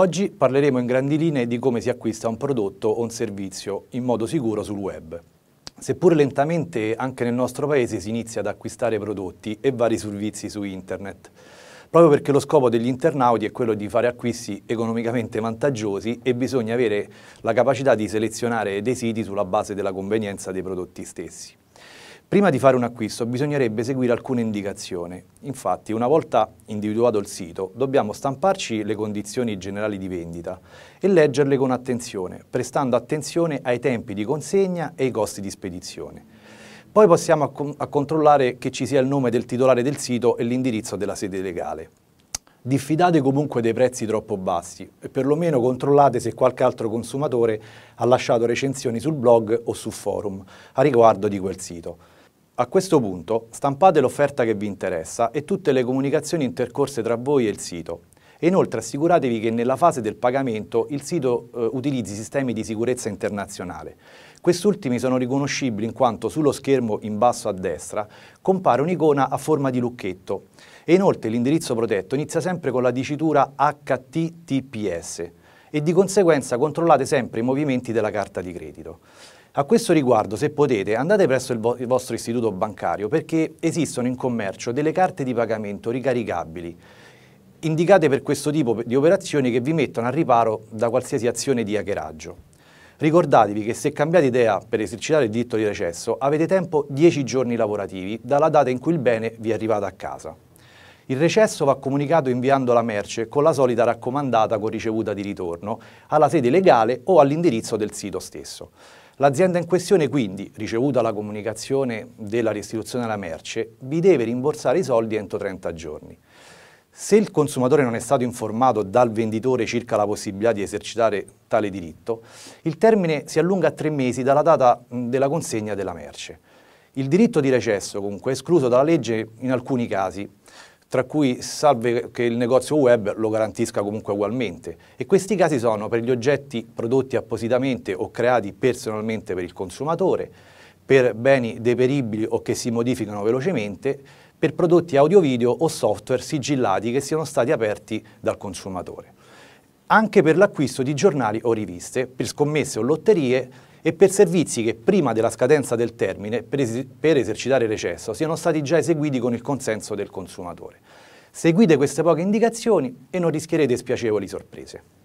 Oggi parleremo in grandi linee di come si acquista un prodotto o un servizio in modo sicuro sul web. Seppur lentamente anche nel nostro paese si inizia ad acquistare prodotti e vari servizi su internet, proprio perché lo scopo degli internauti è quello di fare acquisti economicamente vantaggiosi e bisogna avere la capacità di selezionare dei siti sulla base della convenienza dei prodotti stessi. Prima di fare un acquisto bisognerebbe seguire alcune indicazioni. Infatti, una volta individuato il sito, dobbiamo stamparci le condizioni generali di vendita e leggerle con attenzione, prestando attenzione ai tempi di consegna e ai costi di spedizione. Poi possiamo controllare che ci sia il nome del titolare del sito e l'indirizzo della sede legale. Diffidate comunque dei prezzi troppo bassi e perlomeno controllate se qualche altro consumatore ha lasciato recensioni sul blog o su forum a riguardo di quel sito. A questo punto stampate l'offerta che vi interessa e tutte le comunicazioni intercorse tra voi e il sito. E inoltre assicuratevi che nella fase del pagamento il sito eh, utilizzi sistemi di sicurezza internazionale. Quest'ultimi sono riconoscibili in quanto sullo schermo in basso a destra compare un'icona a forma di lucchetto e inoltre l'indirizzo protetto inizia sempre con la dicitura HTTPS e di conseguenza controllate sempre i movimenti della carta di credito. A questo riguardo, se potete, andate presso il, vo il vostro istituto bancario perché esistono in commercio delle carte di pagamento ricaricabili indicate per questo tipo di operazioni che vi mettono al riparo da qualsiasi azione di hackeraggio. Ricordatevi che se cambiate idea per esercitare il diritto di recesso avete tempo 10 giorni lavorativi dalla data in cui il bene vi è arrivato a casa. Il recesso va comunicato inviando la merce con la solita raccomandata con ricevuta di ritorno alla sede legale o all'indirizzo del sito stesso. L'azienda in questione quindi, ricevuta la comunicazione della restituzione alla merce, vi deve rimborsare i soldi entro 30 giorni. Se il consumatore non è stato informato dal venditore circa la possibilità di esercitare tale diritto, il termine si allunga a tre mesi dalla data della consegna della merce. Il diritto di recesso, comunque, è escluso dalla legge in alcuni casi, tra cui salve che il negozio web lo garantisca comunque ugualmente. E questi casi sono per gli oggetti prodotti appositamente o creati personalmente per il consumatore, per beni deperibili o che si modificano velocemente, per prodotti audio-video o software sigillati che siano stati aperti dal consumatore. Anche per l'acquisto di giornali o riviste, per scommesse o lotterie e per servizi che prima della scadenza del termine per, es per esercitare recesso siano stati già eseguiti con il consenso del consumatore. Seguite queste poche indicazioni e non rischierete spiacevoli sorprese.